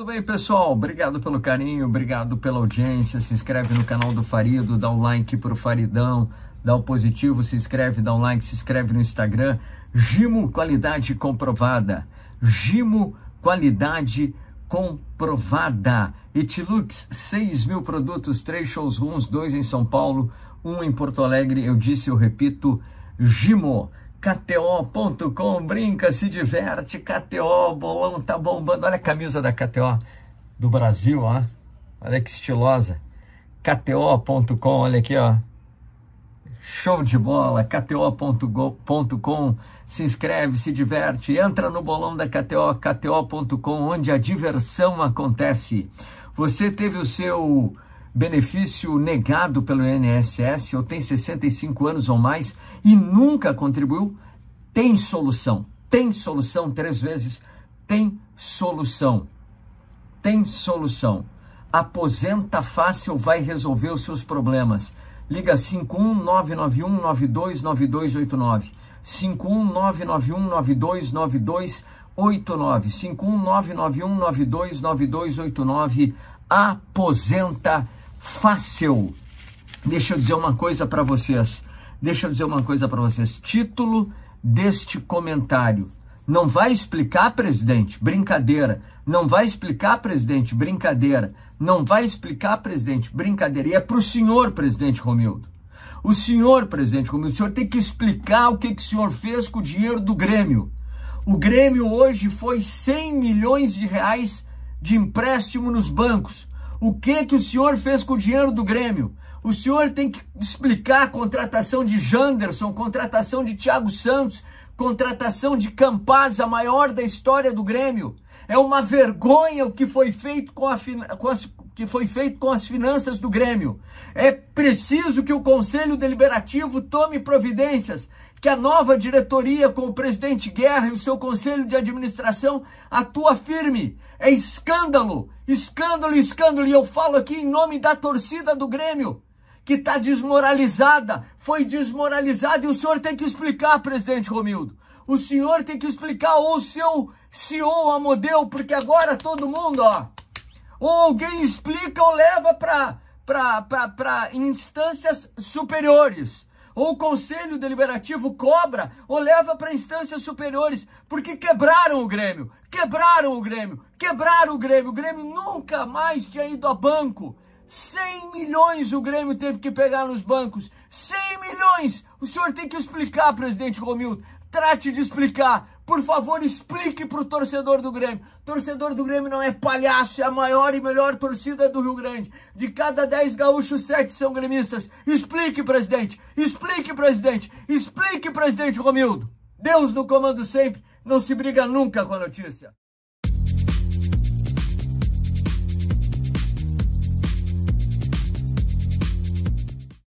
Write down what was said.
Tudo bem, pessoal? Obrigado pelo carinho, obrigado pela audiência. Se inscreve no canal do Farido, dá o um like pro Faridão, dá o um positivo, se inscreve, dá um like, se inscreve no Instagram. Gimo Qualidade Comprovada. Gimo Qualidade Comprovada. Itilux, 6 mil produtos, 3 shows rooms, 2 em São Paulo, 1 um em Porto Alegre. Eu disse, eu repito, Gimo. KTO.com, brinca, se diverte, KTO, bolão tá bombando. Olha a camisa da KTO do Brasil, ó. Olha que estilosa. KTO.com, olha aqui, ó. Show de bola, KTO.com. Se inscreve, se diverte, entra no bolão da KTO, KTO.com, onde a diversão acontece. Você teve o seu benefício negado pelo INSS ou tem 65 anos ou mais e nunca contribuiu, tem solução. Tem solução três vezes. Tem solução. Tem solução. Aposenta Fácil vai resolver os seus problemas. Liga 51991929289. 51991929289. 51991929289. Aposenta Fácil fácil. Deixa eu dizer uma coisa para vocês. Deixa eu dizer uma coisa para vocês. Título deste comentário. Não vai explicar, presidente? Brincadeira. Não vai explicar, presidente? Brincadeira. Não vai explicar, presidente? Brincadeira. E é para o senhor, presidente Romildo. O senhor, presidente Romildo, o senhor tem que explicar o que, que o senhor fez com o dinheiro do Grêmio. O Grêmio hoje foi 100 milhões de reais de empréstimo nos bancos. O que que o senhor fez com o dinheiro do Grêmio? O senhor tem que explicar a contratação de Janderson, contratação de Thiago Santos, contratação de Campaz, a maior da história do Grêmio. É uma vergonha o que foi feito com, a, com as, que foi feito com as finanças do Grêmio. É preciso que o Conselho Deliberativo tome providências, que a nova diretoria com o presidente Guerra e o seu conselho de administração atua firme. É escândalo Escândalo, escândalo. E eu falo aqui em nome da torcida do Grêmio, que está desmoralizada. Foi desmoralizada e o senhor tem que explicar, presidente Romildo. O senhor tem que explicar ou o seu CEO, a modelo, porque agora todo mundo, ó. Ou alguém explica ou leva para instâncias superiores ou o Conselho Deliberativo cobra ou leva para instâncias superiores, porque quebraram o Grêmio, quebraram o Grêmio, quebraram o Grêmio. O Grêmio nunca mais tinha ido a banco. 100 milhões o Grêmio teve que pegar nos bancos. 100 milhões! O senhor tem que explicar, presidente Romildo. Trate de explicar por favor, explique pro torcedor do Grêmio. Torcedor do Grêmio não é palhaço, é a maior e melhor torcida do Rio Grande. De cada 10 gaúchos, 7 são gremistas. Explique, presidente. Explique, presidente. Explique, presidente Romildo. Deus no comando sempre, não se briga nunca com a notícia.